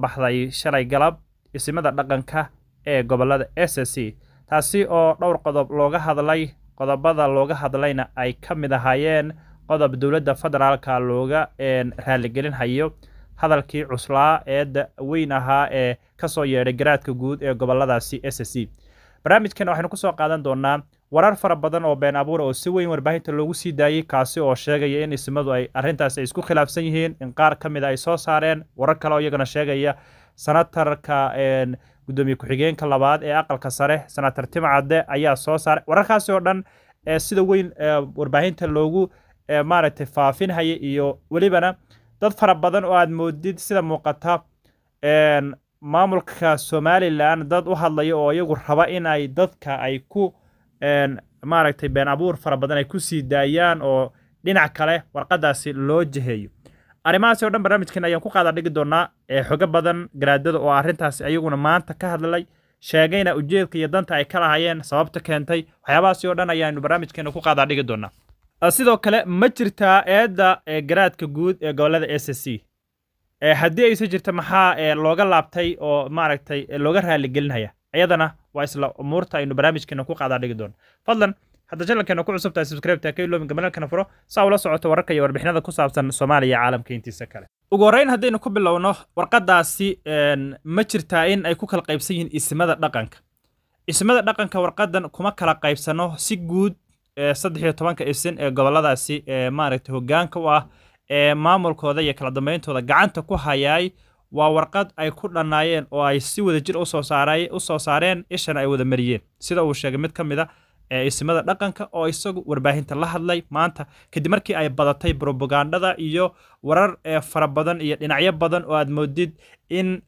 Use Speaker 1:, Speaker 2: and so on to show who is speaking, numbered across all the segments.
Speaker 1: baxday shalay galab isimada dhaqanka ee gobollada s c taasi oo dhowr qodob looga hadlay qodobada looga hadlayna ay ka mid ahaayeen qodob dowladda federaalka looga raaligelin hadalkii cuslaa ee weyn ahaa ee kasoo yeedhay garaadka guud ee gobolladaasi s c barnaamijkan waxaynu kusoo qaadan doonaa warar fara badan oo been abuura oo si weyn warbaahinta loogu sii daayay kaasi oo sheegaya in isimadu ay arrintaas ay isku khilaafsan yihiin in qaar ka mid a ah ay soo saareen warar kale oo iyagana sheegaya sanatarka gudoomiye ku-xigeenka labaad ee aqalka sare sanatar timcadde ayaa soo saaray wararkaasi oo dhan sida weyn warbaahinta loogu maaragtay faafinhaya iyo welibana dad fara badan oo aad moodid sida muuqata maamulka somalilan dad u hadlaya oo iyagu raba in ay dadka ay ku maaragtay been abuur fara badan ay ku sii daayaan oo dhinac kale warqadaasi loo jeheeyo arrimahaasi o dhan barnaamijkan ayaan ku qaada dhigi doonaa ee xogo badan garaadada oo arrintaasi ayaguna maanta ka hadlay sheegayna ujeedka iyo danta ay ka lahaayeen sababta keentay waxyaabahaasi oo dhan ayaanu barnaamijkeena ku qaadaa dhigi doonaa sidoo kale ma jirtaa eedda garaadka guud ee gobolada s c haddii ayse jirta maxaa looga laabtay oo maaragtay looga raaligelinaya iyadana waa isla umuurta aynu barnaamijkeena ku qaadaa dhigi doono fadlan hadda channelkeena ku cusubtahay subscribe-ta ka iloomin gabanalkana furo saa ula socoto wararka iyo warbixinada ku saabsan soomaaliya caalamka intiisa kale ugu horreyn haddaynu ku bilowno warqaddaasi ma jirtaa in ay ku kala qaybsan yihiin isimada dhaqanka isimada dhaqanka warqadan kuma kala qaybsano si guud saddex iyo tobanka isin ee goboladaasi maaragtay hoggaanka u ah ee maamulkooda iyo kala dambayntooda gacanta ku hayaay waa warqad ay ku dhannaayeen oo ay si wadajir u usoo saareen ishana ay wada mariyeen sida uu sheegay mid ka mid a ah, ee isimada dhaqanka oo isagu warbaahinta la hadlay maanta kadib markii ay badatay brobagandada iyo warar fara badan iyo dhinacyo badan oo aad moodid in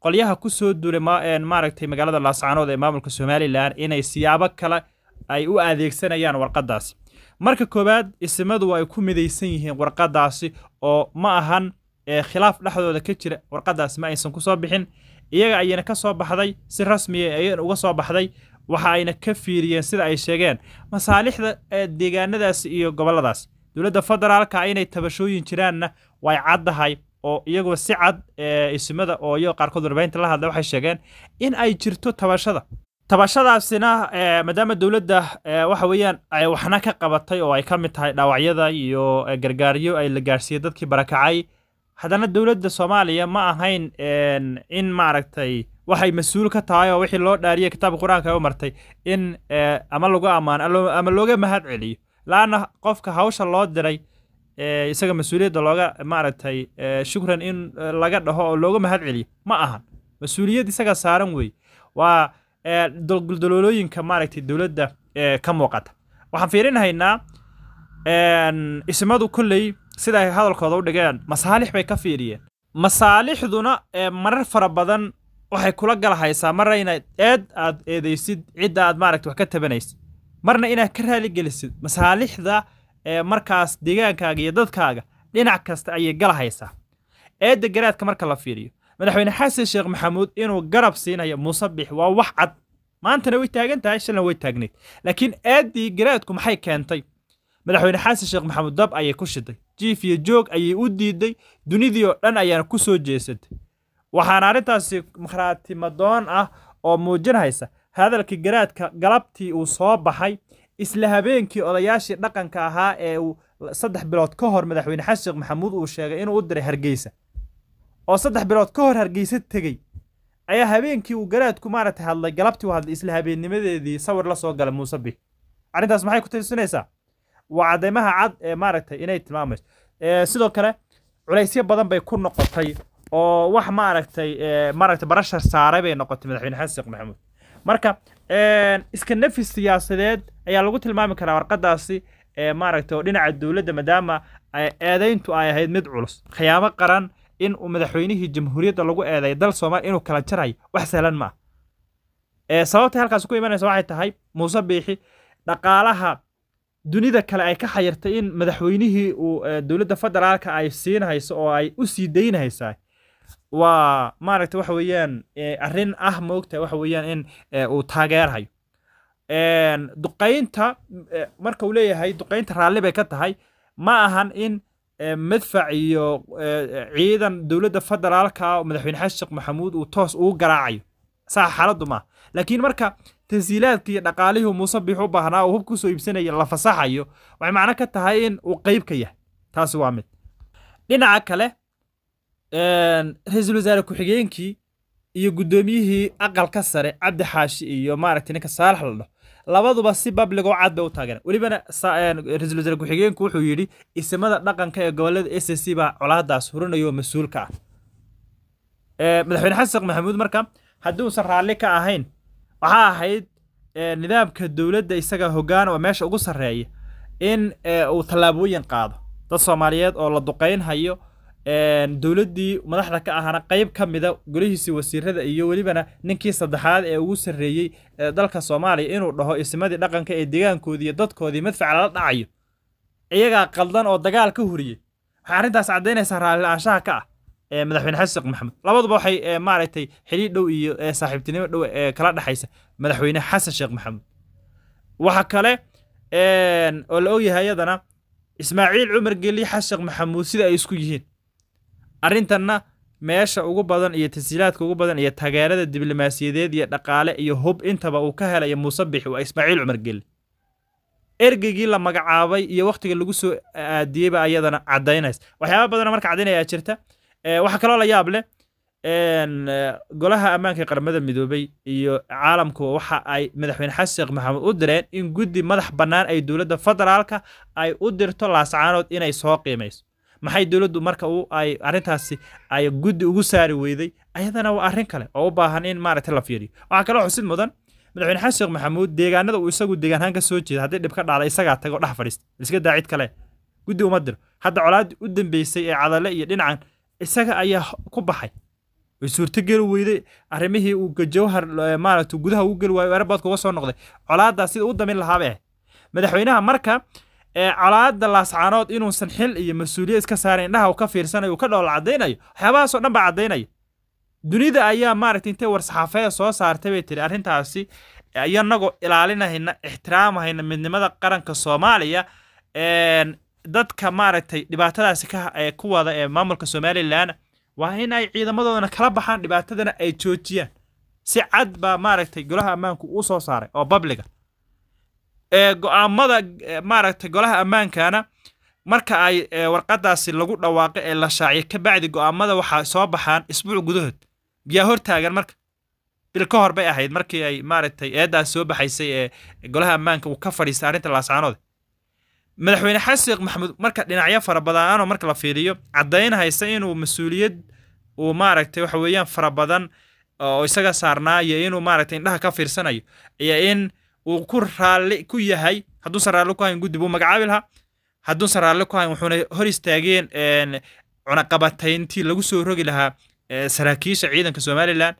Speaker 1: qolyaha kusoo duulay maaragtay magaalada laascaanood ee maamulka somalilan inay siyaabo kale ay u adeegsanayaan warqadaasi marka koowaad isimadu ay ku midaysan yihiin warqadaasi oo ma ahan ee khilaaf dhexdooda ka jira warqaddaas ma aysan ku soo bixin iyaga ayayna ka soo baxday si rasmiya ah, ayayna uga soo baxday waxa ayna ka fiiriyeen sida ay sheegeen masaalixda deegaanadaasi iyo gobolladaas dowladda federaalka inay tabashooyin jiraanna way caddahay oo iyagoo si cad isimada oo iyagoo qaarkood warbahinta la hadla waxay sheegeen in ay jirto tabashada tabashadaasina maadaama dowladda waxa weeyaan ay waxna ka qabatay oo ay ka mid tahay dhaawacyada iyo gargaaryo ay la gaarsiiyey dadkii barakacay haddana dowladda soomaaliya ma ahayn in maaragtay waxay mas-uul ka tahay oo wixii loo dhaariyay kitaabka qur-aanka u martay in e, ama lagu ammaano ama looga mahad celiyo laanna qofka hawsha loo diray e, isaga mas-uuliyadda looga maaragtay e, shukran in laga dhaho oo looga mahad celiyo ma ahan mas-uuliyad isaga saaran weeye waa guldaloolooyinka maaragtay dowladda ka muuqata waxaan fiirin haynaa kolley siday hadalkooda u dhigeen masaalix bay ka fiiriyeen masaalixduna ee marar fara badan waxay kula galahaysaa marna inaad eed aad eedaysid cidda aad maaragta wax ka tabanaysid marna inaad ka raali gelisid masaalixda ee markaas deegaankaaga iyo dadkaaga dhinac kasta ayay galahaysaa eedda garaadka marka la fiiriyo madaxweyne xasan sheekh maxamuud inuu garab siinayo muuse muusabix waa wax cad maantana way taagan tahay shalna way taagnayd laakiin eeddii garaadku maxay keentay madaxweyne xasan sheekh maxamuud dab ayay ku shiday jiif iyo joog ayay u diiday dunidii oo dhan ayaan ku soo jeesatay waxaana arrintaasi markhaatimadoon ah oo muujinaysa hadalkii garaadka galabtii uu soo baxay isla habeenkii odayaashii dhaqanka ahaa ee uu saddex bilood ka hor madaxweyne xasan sheekh maxamuud uu sheegay inuu u diray hargeysa oo saddex bilood ka hor hargeysa tegey ayaa habeenkii uu garaadku maaragtay hadlay galabtii uu hadlay isla habeennimadeedii sawir la soo galay muuse bix arrintaas maxay ku tirsinaysaa waa cadeymaha cad ee maaragtay inay tilmaamayso sidoo kale culaysyo badan bay ku noqotay oo wax maaragtay maaragtay barashar saaray bay noqotay madaxweyne xasan sheekh maxamuud marka iska nafi siyaasadeed ayaa lagu tilmaami karaa warqadaasi maaragtay oo dhinaca dowladda maadaama eedayntu ay ahayd mid culus khiyaamo qaran in uu madaxweynihii jamhuuriyadda lagu eeday dal soomaaliya inuu kala jarhay wax sahlan ma ah sababtay halkaas ku imanaysa waxay tahay muuse biixi dhaqaalaha dunida kale ay ka xayirtay in madaxweynihii uu e, dowladda federaalka ay siinhayso oo ay u sii daynhaysaa waa maaragta waxa weeyaan e, arrin ah moogtahay waxa weeyaan in e, uu taageerhayo duqaynta marka leeyahay duqaynta raalli bay ka tahay ma ahan in madfac iyo ciidan dowladda federaalka madaxweyne xasan sheekh maxamuud uu toos ugu garaacayo saa xaaladdu maaha laakiin marka tasiilaadka iyo dhaqaalihii musabix u baahnaa oo hubka usoo iibsanaya la fasaxayo waxay macno ka tahay in uu qayb ka yahay taasi waa mid dhinaca kale ra-iisul wasaare ku-xigeenkii iyo guddoomiyihii aqalka sare cabdi xaashi iyo maaragta ninka saalax la dhaho labaduba si babligo cad bay u taageereen welibana ra-isul wasaare ku-xigeenku wuxuu yidhi isimada dhaqanka ee gobolada s c baa colaadaas hurinayo mas-uulka ah madaxweyne xasan maxamuud marka hadduusan raalli ka ahayn waxaa ahayd eh, nidaamka dowladda isaga hogaan oo meesha ugu sarreeya in eh, uu tallaabooyin qaado dad soomaaliyeed oo la duqaynhayo eh, dowladdii madaxda ka ahana qayb ka mida golihiisii wasiirada iyo welibana ninkii saddexaad ee ugu sarreeyey dalka soomaaliya inuu dhaho ismadii dhaqanka ee iyo dadkoodii madfac lala dhacayo iyagaa qaldan oo dagaal ka huriyey waxaa arrintaas caddaynaysaa raalli la ka ah madaxweyne xasan sheekh maxamuud labaduba waxay maaragtay xidhiir dhow iyo saaxiibtinimo dhow ee kala dhexaysa madaxweyne xasan sheekh maxamuud waxa kale oo la ogyahay ayadana ismaaciil cumar geli xasan sheekh maxamuud sida ay isku yihiin arrintanna meesha ugu badan iyo tasiilaadka ugu badan iyo taageerada diblomaasiyadeed iyo dhaqaale iyo hub intaba uu ka helaya muuse bixi waa ismaaciil cumar geli ergeygii la magacaabay iyo wakhtiga lagu soo aadiyeyba ayadana caddaynaysa waxyaaba badana marka caddaynaya jirta Eh, waxaa kaloo la yaab leh eh, golaha ammaanka qaramada midoobey iyo caalamku waxa ay madaxweyne xaseekh maxamuud u direen in guddi madax bannaan ay dowladda federaalka ay u dirto laascaanood inay soo qiimayso maxay dowladdu marka ay arrintaasi ay guddi ugu saari weyday ayadana waa arrin kale oo u baahan in maaragta la fiiriyo waxaa kaloo xusid mudan madaxweyne xasan maxamuud deegaanada uu isagu deegaanhaan ka soo jeeda haddii dhib dhacda isagaa tago dhex fadhiista iska daa kale guddi uma diro hadda colaadii u dambeysay ee cadale iyo dhinacan isaga ayaa ku baxay way suurto geli weyday arrimihii uu jawhar eh, maaragta gudaha ugu geli waayo erabaadka uga soo noqday colaaddaa sida u damin lahaabe madaxweynaha marka eh, colaadda laascaanood inuusan xil iyo mas-uuliyad iska saarayn indhaha uu ka fiirsanayo uu ka dhool caddaynayo waxyaabahaasoo dhan baa caddaynaya dunida ayaa maaragta intay war-saxaafeeda soo saartay bay tiri arrintaasi iyanagoo eh, ilaalinahayna ixtiraamahayna midnimada qaranka soomaaliya dadka maaragtay dhibaatadaasi ka ee kuwada ee maamulka somalilan waa in ay ciidamadoodana kala baxaan dhibaatadana ay joojiyaan si cad baa maaragtay golaha ammaanku uu soo saaray oo babliga ee go-aamada maaragtay golaha ammaankana marka ay warqadaasi lagu dhawaaqo ee la shaaciyay kabacdi go-aamada waxaa soo baxaan isbuuc gudahood biyaa hortaagan marka bil ka hor bay ahayd markii ay maaragtay eeddaas soo baxaysay ee golaha ammaanka uu ka fadhiistay arrinta laascaanood madaxweyne xasan maxamuud marka dhinacyo farabadaanoo marka la fiiriyo caddayn haysta inuu mas-uuliyad uu maaragtay waxa weeyaan fara badan oo isaga saarnaa iyo inuu maaragtay indhaha ka fiirsanayo iyo in uu ku raalli ku yahay hadduusan raalli ku hayn guddi buu magacaabi lahaa hadduusan raalli ku hayn wuxuuna hor istaageen cunaqabatayntii lagu soo rogi lahaa saraakiisha ciidanka somalilan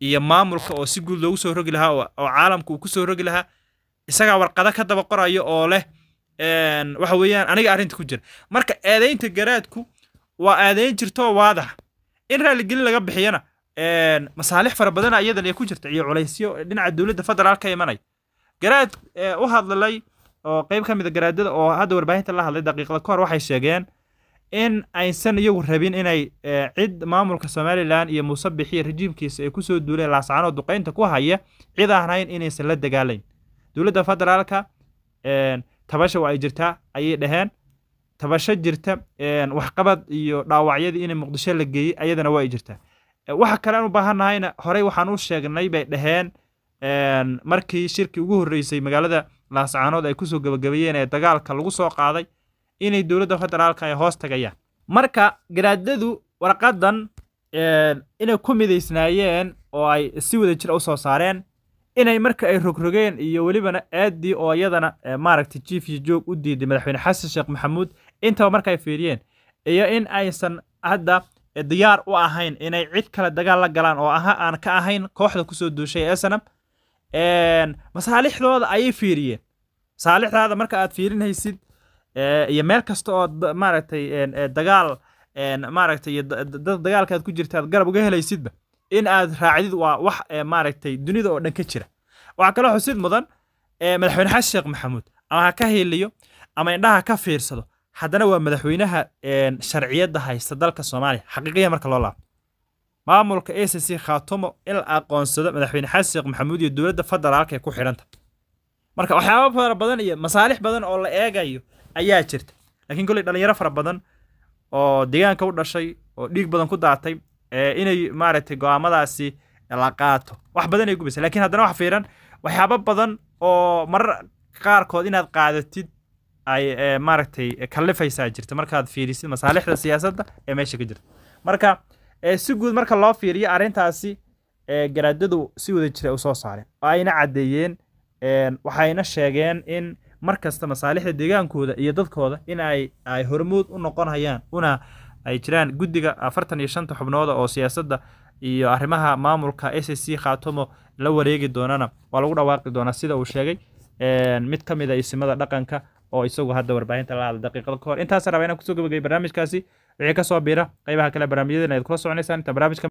Speaker 1: iyo maamulka oo si guud loogu soo rogi lahaa oo caalamka uu ku soo rogi lahaa isagaa warqado ka daba qorayo oo leh waxa weeyaan aniga arrinta ku jira marka eedaynta garaadku waa eedayn jirtoo waadaha in raaligelin laga bixiyana masaalix fara badana ah iyadana ku jirta iyo culaysyo eh, dhinaca dowladda federaal ka garaad eh, u hadlalay oo qeyb ka mida ah garaadada oo hadda warbaahinta la hadlay daqiiqda kahor waxay sheegeen in aysan iyagu rabin inay eh, cid maamulka somalilan iyo muuse bixiya rajiimkiisa ay kusoo duuleen laascaanoo duqeynta ku haya cid aan inaysan la dagaalayn dowladda federaalka tabasha waa ay jirtaa ayay dhaheen tabasho jirta waxqabad iyo dhaawacyadii in muqdisho la geeyey ayadana waa ay jirtaa waxa kale aan u baahannahayna horey waxaan u sheegnay bay dhaheen markii shirkii ugu horreysay magaalada laascaanood ay kusoo gabagabayeen ee dagaalka lagu soo qaaday inay dowladda federaalka ay hoos tagayaan marka garaadadu warqadan inay ku midaysnaayeen oo ay si wada jir ah u soo saareen inay marka ay rogrogeen iyo welibana aadii oo iyadana eh, maaragtay jiif iyo joog u diiday madaxweyne xasan sheekh maxamuud intaba markaay fiiriyeen iyo in aysan hadda eh, diyaar u ahayn inay cid kale dagaal la galaan oo aha aan ka ahayn kooxda kusoo duushay ee sanam masaalixdooda ayay fiiriyeen masaalixdaada marka aad fiirinaysid eh, iyo meel kasta oo maaragtay dagaal maaragtay dagaalkaaad ku jirta aad garab uga helaysidba in aad raacdid waa wax eh, maaragtay dunida oo dhan ka jira waxaa kaloo xusid mudan eh, madaxweyne xasan sheekh maxamuud ama ha ka hiiliyo ama indhaha ka fiirsado haddana waa madaxweynaha eh, sharciyadda haysta dalka soomaaliya xaqiiqiya marka loo laabo maamulka a c c khaatumo in la aqoonsado madaxweyne xasan sheekh maxamuud iyo dowladda federaalka ee ku xidhanta marka waxyaaba fara badan iyo masaalix badan oo la eegayo ayaa jirta laakiin kolley dhallinyaro fara badan oo deegaanka u dhashay oo dhiig badan ku daatay inay maaragtay go-aamadaasi la qaato wax badan ay gubaysa lakiin haddana wax fiiran waxyaaba badan oo marar qaarkood inaad qaadatid ay maaragtay kallifaysaa jirta markaad fiirisid masaalixda siyaasadda ee meesha ka jirta marka si guud marka loo fiiriyo arrintaasi garaadadu si wada jira u soo saareen oo ayna caddeeyeen waxayna sheegeen in mar kasta masaalixda deegaankooda iyo dadkooda in ay ay hormuud u noqonayaan una ay jiraan guddiga afartan iyo shanta xubnooda oo siyaasadda iyo arrimaha maamulka s c khaatomo la wareegi doonana waa lagu dhawaaqi doonaa sida uu sheegay mid ka mid a ah isimada dhaqanka oo isagu hadda warbaahinta la hadla daqiiqada ka hor intaasa raba inaan kusoo gabagaya barnaamijkaasi wixii ka soo biira qeybaha kale barnaamijyadeena ayaad kula soconaysaan inta barnaamijka